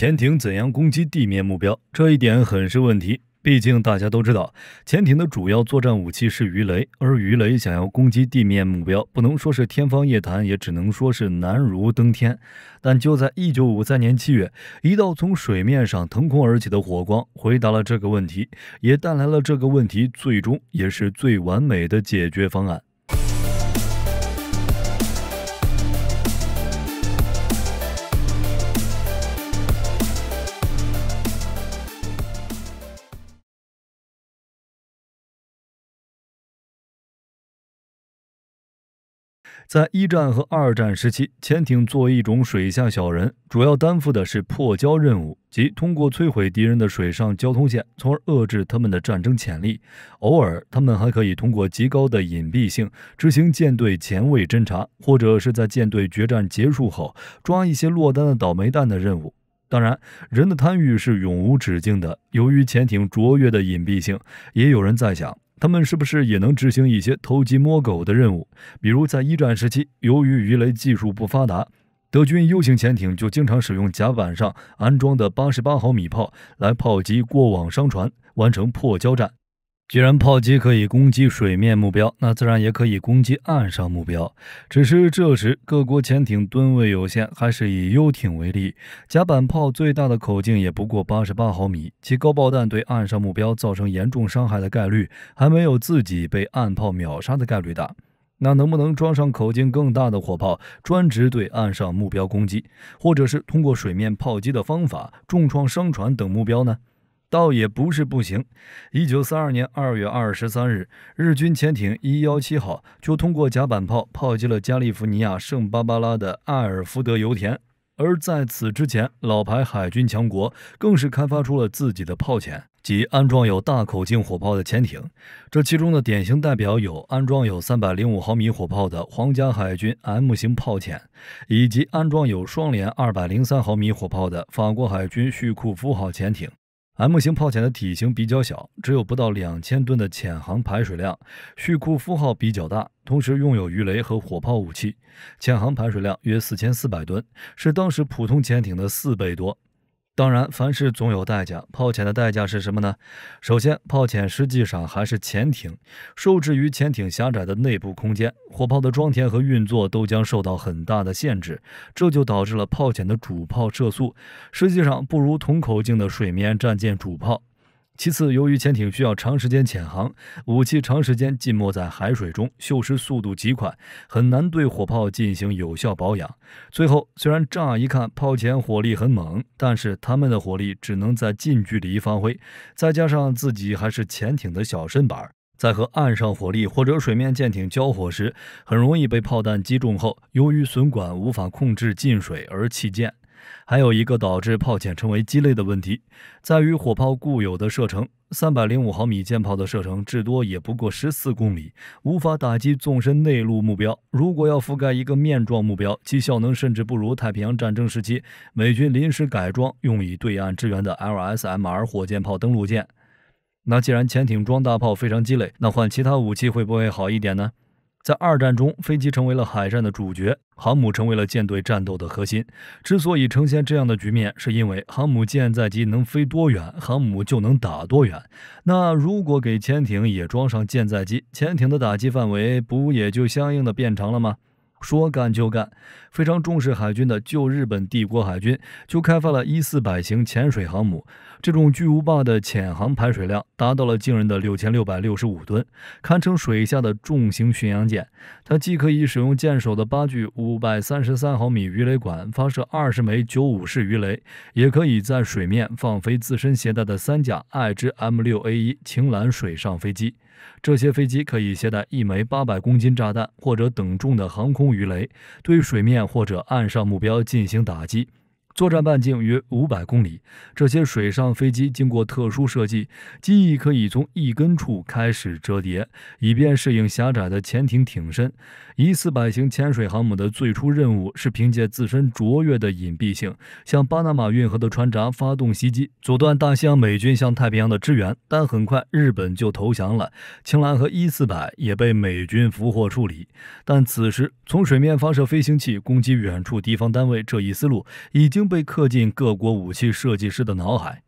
潜艇怎样攻击地面目标？这一点很是问题。毕竟大家都知道，潜艇的主要作战武器是鱼雷，而鱼雷想要攻击地面目标，不能说是天方夜谭，也只能说是难如登天。但就在一九五三年七月，一道从水面上腾空而起的火光，回答了这个问题，也带来了这个问题最终也是最完美的解决方案。在一战和二战时期，潜艇作为一种水下小人，主要担负的是破交任务，即通过摧毁敌人的水上交通线，从而遏制他们的战争潜力。偶尔，他们还可以通过极高的隐蔽性执行舰队前卫侦察，或者是在舰队决战结束后抓一些落单的倒霉蛋的任务。当然，人的贪欲是永无止境的。由于潜艇卓越的隐蔽性，也有人在想。他们是不是也能执行一些偷鸡摸狗的任务？比如在一战时期，由于鱼雷技术不发达，德军 U 型潜艇就经常使用甲板上安装的八十八毫米炮来炮击过往商船，完成破交战。既然炮击可以攻击水面目标，那自然也可以攻击岸上目标。只是这时各国潜艇吨位有限，还是以游艇为例，甲板炮最大的口径也不过八十八毫米，其高爆弹对岸上目标造成严重伤害的概率，还没有自己被岸炮秒杀的概率大。那能不能装上口径更大的火炮，专职对岸上目标攻击，或者是通过水面炮击的方法重创商船等目标呢？倒也不是不行。一九四二年二月二十三日，日军潜艇一幺七号就通过甲板炮炮击了加利福尼亚圣巴巴拉的埃尔福德油田。而在此之前，老牌海军强国更是开发出了自己的炮潜及安装有大口径火炮的潜艇。这其中的典型代表有安装有三百零五毫米火炮的皇家海军 M 型炮潜，以及安装有双联二百零三毫米火炮的法国海军叙库夫号潜艇。M 型炮潜的体型比较小，只有不到两千吨的潜航排水量。续库负号比较大，同时拥有鱼雷和火炮武器，潜航排水量约四千四百吨，是当时普通潜艇的四倍多。当然，凡事总有代价。炮潜的代价是什么呢？首先，炮潜实际上还是潜艇，受制于潜艇狭窄的内部空间，火炮的装填和运作都将受到很大的限制，这就导致了炮潜的主炮射速实际上不如同口径的水面战舰主炮。其次，由于潜艇需要长时间潜航，武器长时间浸没在海水中，锈蚀速度极快，很难对火炮进行有效保养。最后，虽然乍一看炮前火力很猛，但是他们的火力只能在近距离发挥，再加上自己还是潜艇的小身板，在和岸上火力或者水面舰艇交火时，很容易被炮弹击中后，由于损管无法控制进水而弃舰。还有一个导致炮舰成为鸡肋的问题，在于火炮固有的射程。三百零五毫米舰炮的射程至多也不过十四公里，无法打击纵深内陆目标。如果要覆盖一个面状目标，其效能甚至不如太平洋战争时期美军临时改装用以对岸支援的 LSMR 火箭炮登陆舰。那既然潜艇装大炮非常鸡肋，那换其他武器会不会好一点呢？在二战中，飞机成为了海战的主角，航母成为了舰队战斗的核心。之所以呈现这样的局面，是因为航母舰载机能飞多远，航母就能打多远。那如果给潜艇也装上舰载机，潜艇的打击范围不也就相应的变长了吗？说干就干，非常重视海军的旧日本帝国海军就开发了一四百型潜水航母，这种巨无霸的潜航排水量达到了惊人的六千六百六十五吨，堪称水下的重型巡洋舰。它既可以使用舰首的八具五百三十三毫米鱼雷管发射二十枚九五式鱼雷，也可以在水面放飞自身携带的三架爱之 M 六 A 一晴蓝水上飞机。这些飞机可以携带一枚八百公斤炸弹或者等重的航空鱼雷，对水面或者岸上目标进行打击。作战半径约五百公里，这些水上飞机经过特殊设计，机翼可以从一根处开始折叠，以便适应狭窄的潜艇艇身。一四百型潜水航母的最初任务是凭借自身卓越的隐蔽性，向巴拿马运河的船闸发动袭击，阻断大西洋美军向太平洋的支援。但很快日本就投降了，青蓝和一四百也被美军俘获处理。但此时，从水面发射飞行器攻击远处敌方单位这一思路已经。被刻进各国武器设计师的脑海。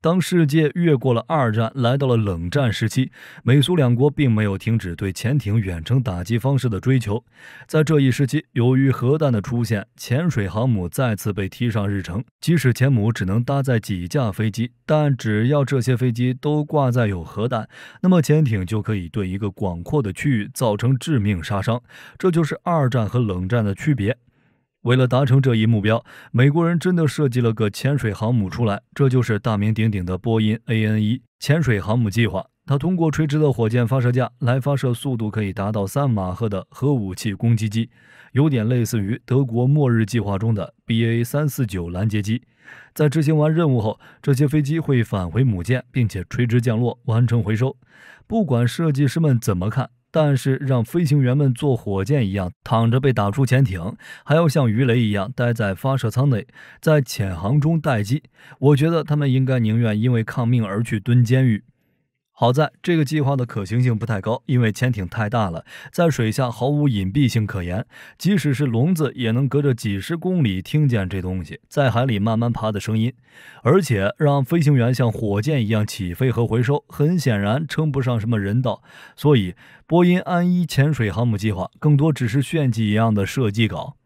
当世界越过了二战，来到了冷战时期，美苏两国并没有停止对潜艇远程打击方式的追求。在这一时期，由于核弹的出现，潜水航母再次被提上日程。即使前母只能搭载几架飞机，但只要这些飞机都挂载有核弹，那么潜艇就可以对一个广阔的区域造成致命杀伤。这就是二战和冷战的区别。为了达成这一目标，美国人真的设计了个潜水航母出来，这就是大名鼎鼎的波音 a n 一潜水航母计划。它通过垂直的火箭发射架来发射速度可以达到三马赫的核武器攻击机，有点类似于德国末日计划中的 BA 三四九拦截机。在执行完任务后，这些飞机会返回母舰，并且垂直降落完成回收。不管设计师们怎么看。但是让飞行员们坐火箭一样躺着被打出潜艇，还要像鱼雷一样待在发射舱内，在潜航中待机，我觉得他们应该宁愿因为抗命而去蹲监狱。好在这个计划的可行性不太高，因为潜艇太大了，在水下毫无隐蔽性可言，即使是聋子也能隔着几十公里听见这东西在海里慢慢爬的声音。而且让飞行员像火箭一样起飞和回收，很显然称不上什么人道。所以，波音安一潜水航母计划更多只是炫技一样的设计稿。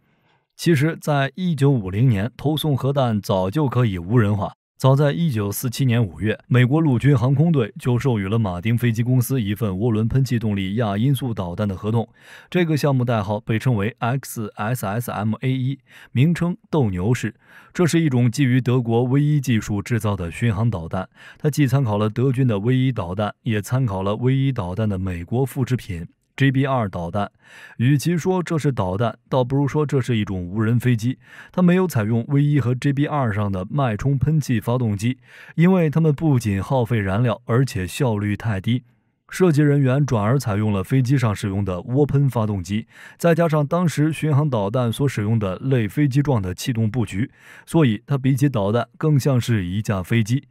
其实，在一九五零年，投送核弹早就可以无人化。早在一九四七年五月，美国陆军航空队就授予了马丁飞机公司一份涡轮喷气动力亚音速导弹的合同。这个项目代号被称为 XSSMA 一，名称“斗牛式”。这是一种基于德国 V1 技术制造的巡航导弹，它既参考了德军的 V1 导弹，也参考了 V1 导弹的美国复制品。J B 二导弹，与其说这是导弹，倒不如说这是一种无人飞机。它没有采用 V 一和 J B 二上的脉冲喷气发动机，因为它们不仅耗费燃料，而且效率太低。设计人员转而采用了飞机上使用的涡喷发动机，再加上当时巡航导弹所使用的类飞机状的气动布局，所以它比起导弹更像是一架飞机。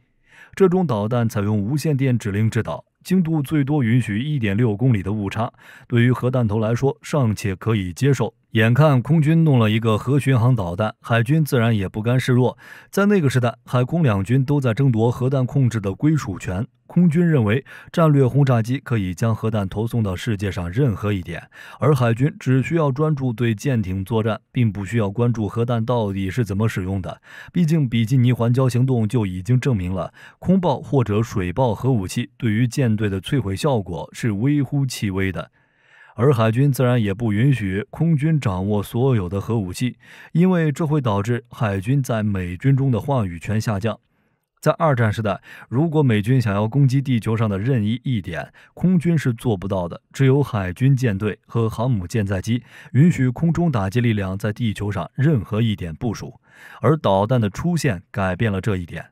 这种导弹采用无线电指令制导。精度最多允许一点六公里的误差，对于核弹头来说尚且可以接受。眼看空军弄了一个核巡航导弹，海军自然也不甘示弱。在那个时代，海空两军都在争夺核弹控制的归属权。空军认为，战略轰炸机可以将核弹投送到世界上任何一点，而海军只需要专注对舰艇作战，并不需要关注核弹到底是怎么使用的。毕竟，比基尼环礁行动就已经证明了，空爆或者水爆核武器对于舰队的摧毁效果是微乎其微的。而海军自然也不允许空军掌握所有的核武器，因为这会导致海军在美军中的话语权下降。在二战时代，如果美军想要攻击地球上的任意一点，空军是做不到的，只有海军舰队和航母舰载机允许空中打击力量在地球上任何一点部署。而导弹的出现改变了这一点。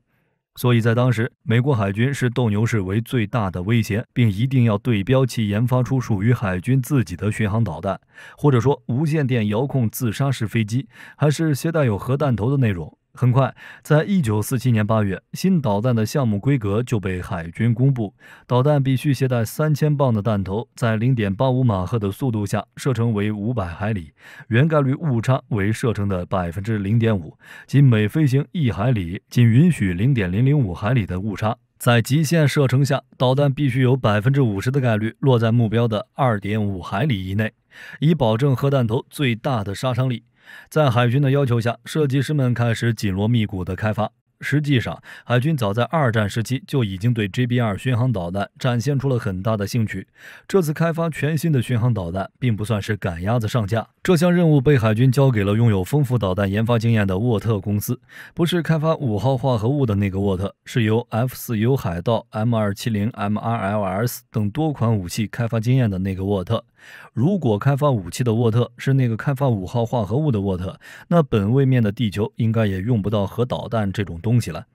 所以在当时，美国海军视斗牛士为最大的威胁，并一定要对标其研发出属于海军自己的巡航导弹，或者说无线电遥控自杀式飞机，还是携带有核弹头的那种。很快，在一九四七年八月，新导弹的项目规格就被海军公布。导弹必须携带三千磅的弹头，在零点八五马赫的速度下，射程为五百海里，原概率误差为射程的百分之零点五，即每飞行一海里，仅允许零点零零五海里的误差。在极限射程下，导弹必须有百分之五十的概率落在目标的二点五海里以内，以保证核弹头最大的杀伤力。在海军的要求下，设计师们开始紧锣密鼓地开发。实际上，海军早在二战时期就已经对 GBR 巡航导弹展现出了很大的兴趣。这次开发全新的巡航导弹，并不算是赶鸭子上架。这项任务被海军交给了拥有丰富导弹研发经验的沃特公司，不是开发五号化合物的那个沃特，是由 F 四 U 海盗、M 二七零、MRLS 等多款武器开发经验的那个沃特。如果开发武器的沃特是那个开发五号化合物的沃特，那本位面的地球应该也用不到核导弹这种东西了。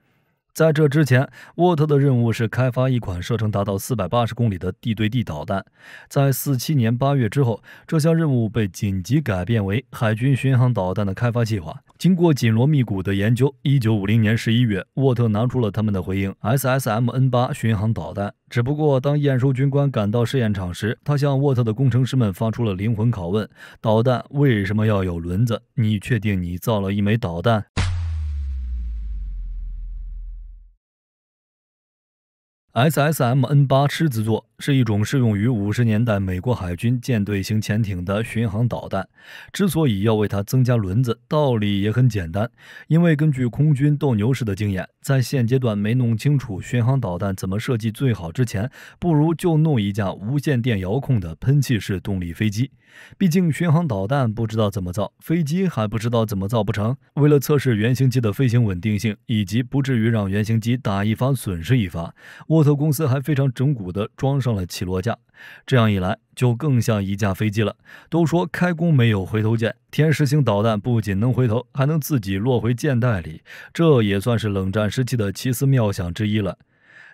在这之前，沃特的任务是开发一款射程达到四百八十公里的地对地导弹。在四七年八月之后，这项任务被紧急改变为海军巡航导弹的开发计划。经过紧锣密鼓的研究，一九五零年十一月，沃特拿出了他们的回应：SSMN 八巡航导弹。只不过，当验收军官赶到试验场时，他向沃特的工程师们发出了灵魂拷问：导弹为什么要有轮子？你确定你造了一枚导弹？SSMN 八狮子座。是一种适用于五十年代美国海军舰队型潜艇的巡航导弹。之所以要为它增加轮子，道理也很简单，因为根据空军斗牛士的经验，在现阶段没弄清楚巡航导弹怎么设计最好之前，不如就弄一架无线电遥控的喷气式动力飞机。毕竟巡航导弹不知道怎么造，飞机还不知道怎么造不成。为了测试原型机的飞行稳定性，以及不至于让原型机打一发损失一发，沃特公司还非常整蛊的装。上了起落架，这样一来就更像一架飞机了。都说开弓没有回头箭，天石星导弹不仅能回头，还能自己落回箭袋里，这也算是冷战时期的奇思妙想之一了。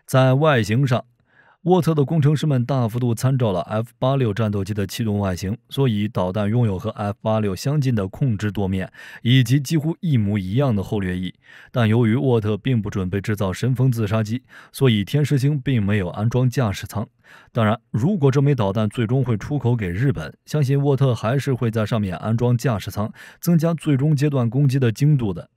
在外形上。沃特的工程师们大幅度参照了 F 八六战斗机的气动外形，所以导弹拥有和 F 八六相近的控制舵面以及几乎一模一样的后掠翼。但由于沃特并不准备制造神风自杀机，所以天狮星并没有安装驾驶舱。当然，如果这枚导弹最终会出口给日本，相信沃特还是会在上面安装驾驶舱，增加最终阶段攻击的精度的。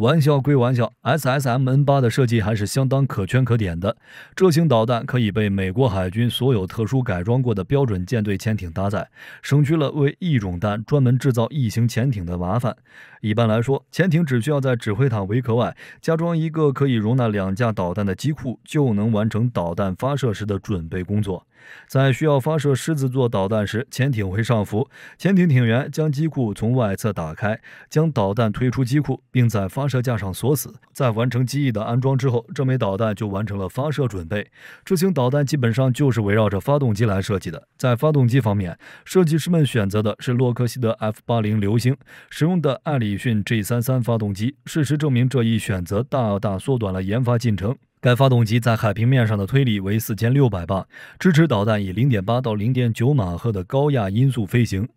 玩笑归玩笑，SSMN 八的设计还是相当可圈可点的。这型导弹可以被美国海军所有特殊改装过的标准舰队潜艇搭载，省去了为一种弹专门制造异型潜艇的麻烦。一般来说，潜艇只需要在指挥塔围壳外加装一个可以容纳两架导弹的机库，就能完成导弹发射时的准备工作。在需要发射狮子座导弹时，潜艇会上浮，潜艇艇员将机库从外侧打开，将导弹推出机库，并在发射架上锁死。在完成机翼的安装之后，这枚导弹就完成了发射准备。这型导弹基本上就是围绕着发动机来设计的。在发动机方面，设计师们选择的是洛克希德 F80 流星使用的艾里逊 G 3 3发动机。事实证明，这一选择大大缩短了研发进程。该发动机在海平面上的推力为四千六百磅，支持导弹以零点八到零点九马赫的高亚音速飞行。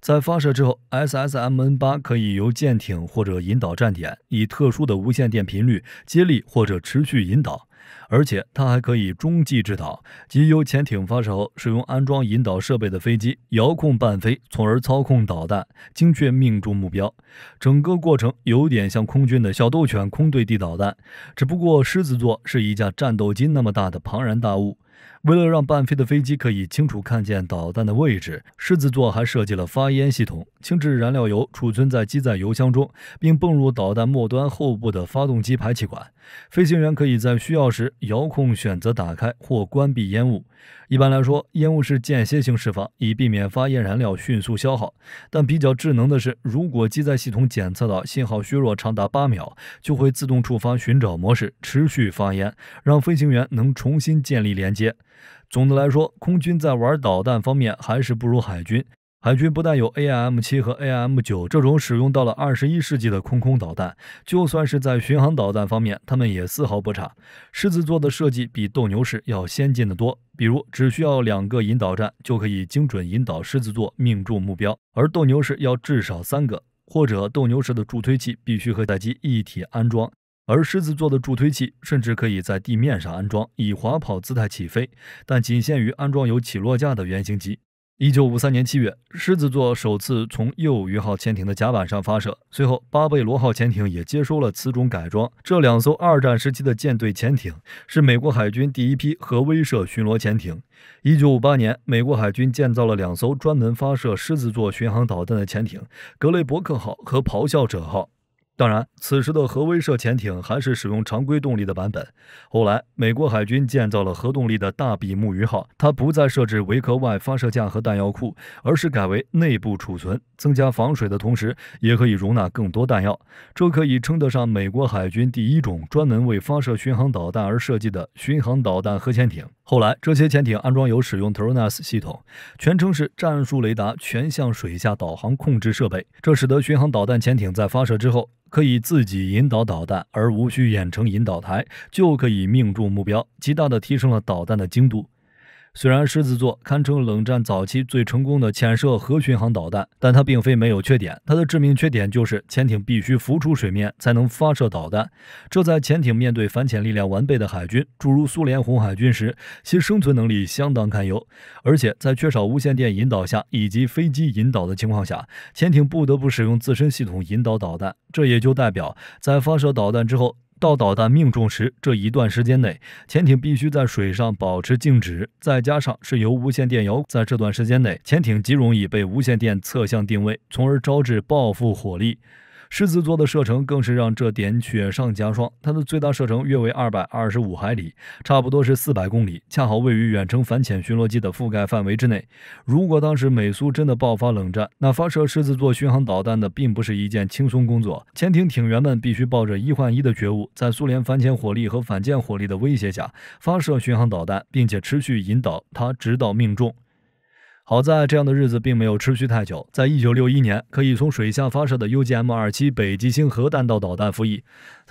在发射之后，SSMN 八可以由舰艇或者引导站点以特殊的无线电频率接力或者持续引导。而且它还可以中继制导，即由潜艇发射后，使用安装引导设备的飞机遥控伴飞，从而操控导弹精确命中目标。整个过程有点像空军的小斗犬空对地导弹，只不过狮子座是一架战斗机那么大的庞然大物。为了让伴飞的飞机可以清楚看见导弹的位置，狮子座还设计了发烟系统。轻质燃料油储存在机载油箱中，并泵入导弹末端后部的发动机排气管。飞行员可以在需要时遥控选择打开或关闭烟雾。一般来说，烟雾是间歇性释放，以避免发烟燃料迅速消耗。但比较智能的是，如果机载系统检测到信号削弱长达八秒，就会自动触发寻找模式，持续发烟，让飞行员能重新建立连接。总的来说，空军在玩导弹方面还是不如海军。海军不但有 AM 七和 AM 九这种使用到了二十一世纪的空空导弹，就算是在巡航导弹方面，他们也丝毫不差。狮子座的设计比斗牛士要先进的多，比如只需要两个引导站就可以精准引导狮子座命中目标，而斗牛士要至少三个，或者斗牛士的助推器必须和载机一体安装，而狮子座的助推器甚至可以在地面上安装，以滑跑姿态起飞，但仅限于安装有起落架的原型机。1953年7月，狮子座首次从诱鱼号潜艇的甲板上发射。随后，巴贝罗号潜艇也接收了此种改装。这两艘二战时期的舰队潜艇是美国海军第一批核威慑巡逻潜艇。1958年，美国海军建造了两艘专门发射狮子座巡航导弹的潜艇——格雷伯克号和咆哮者号。当然，此时的核威慑潜艇还是使用常规动力的版本。后来，美国海军建造了核动力的大比目鱼号，它不再设置围壳外发射架和弹药库，而是改为内部储存，增加防水的同时，也可以容纳更多弹药。这可以称得上美国海军第一种专门为发射巡航导弹而设计的巡航导弹核潜艇。后来，这些潜艇安装有使用 t r o s 系统，全称是战术雷达全向水下导航控制设备，这使得巡航导弹潜艇在发射之后。可以自己引导导弹，而无需远程引导台，就可以命中目标，极大的提升了导弹的精度。虽然狮子座堪称冷战早期最成功的潜射核巡航导弹，但它并非没有缺点。它的致命缺点就是潜艇必须浮出水面才能发射导弹。这在潜艇面对反潜力量完备的海军，诸如苏联红海军时，其生存能力相当堪忧。而且在缺少无线电引导下以及飞机引导的情况下，潜艇不得不使用自身系统引导导弹。这也就代表在发射导弹之后。到导弹命中时，这一段时间内，潜艇必须在水上保持静止。再加上是由无线电遥，在这段时间内，潜艇极容易被无线电侧向定位，从而招致报复火力。狮子座的射程更是让这点雪上加霜，它的最大射程约为二百二十五海里，差不多是四百公里，恰好位于远程反潜巡逻机的覆盖范围之内。如果当时美苏真的爆发冷战，那发射狮子座巡航导弹的并不是一件轻松工作，潜艇艇员们必须抱着一换一的觉悟，在苏联反潜火力和反舰火力的威胁下发射巡航导弹，并且持续引导它直到命中。好在这样的日子并没有持续太久，在一九六一年，可以从水下发射的 UGM-27 北极星核弹道导弹服役。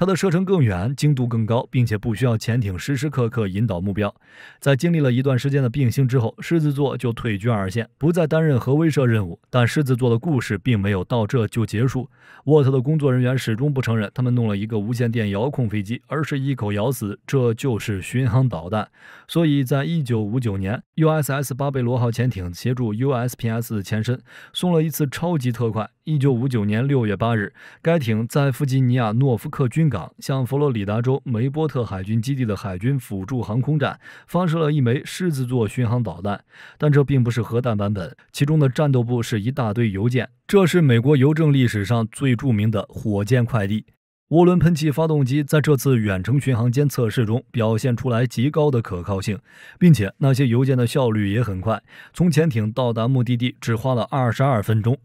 它的射程更远，精度更高，并且不需要潜艇时时刻刻引导目标。在经历了一段时间的并行之后，狮子座就退居二线，不再担任核威慑任务。但狮子座的故事并没有到这就结束。沃特的工作人员始终不承认他们弄了一个无线电遥控飞机，而是一口咬死这就是巡航导弹。所以在一九五九年，USS 巴贝罗号潜艇协助 USPS 前身送了一次超级特快。一九五九年六月八日，该艇在弗吉尼亚诺福克军。港向佛罗里达州梅波特海军基地的海军辅助航空站发射了一枚狮子座巡航导弹，但这并不是核弹版本，其中的战斗部是一大堆邮件，这是美国邮政历史上最著名的火箭快递。涡轮喷气发动机在这次远程巡航间测试中表现出来极高的可靠性，并且那些邮件的效率也很快，从潜艇到达目的地只花了二十二分钟。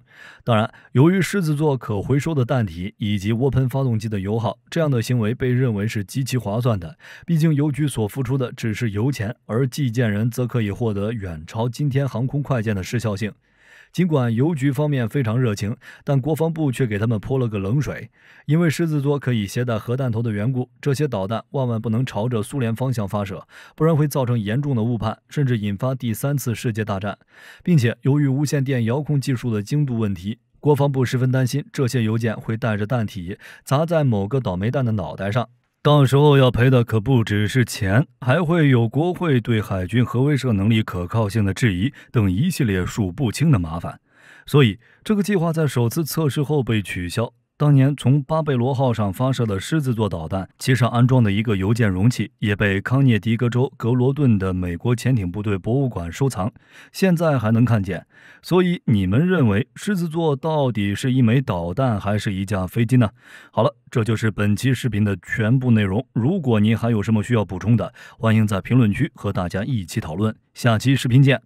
当然，由于狮子座可回收的弹体以及涡喷发动机的油耗，这样的行为被认为是极其划算的。毕竟邮局所付出的只是油钱，而寄件人则可以获得远超今天航空快件的时效性。尽管邮局方面非常热情，但国防部却给他们泼了个冷水。因为狮子座可以携带核弹头的缘故，这些导弹万万不能朝着苏联方向发射，不然会造成严重的误判，甚至引发第三次世界大战。并且，由于无线电遥控技术的精度问题，国防部十分担心这些邮件会带着弹体砸在某个倒霉蛋的脑袋上。到时候要赔的可不只是钱，还会有国会对海军核威慑能力可靠性的质疑等一系列数不清的麻烦，所以这个计划在首次测试后被取消。当年从巴贝罗号上发射的狮子座导弹，其上安装的一个邮件容器也被康涅狄格州格罗顿的美国潜艇部队博物馆收藏，现在还能看见。所以你们认为狮子座到底是一枚导弹还是一架飞机呢？好了，这就是本期视频的全部内容。如果您还有什么需要补充的，欢迎在评论区和大家一起讨论。下期视频见。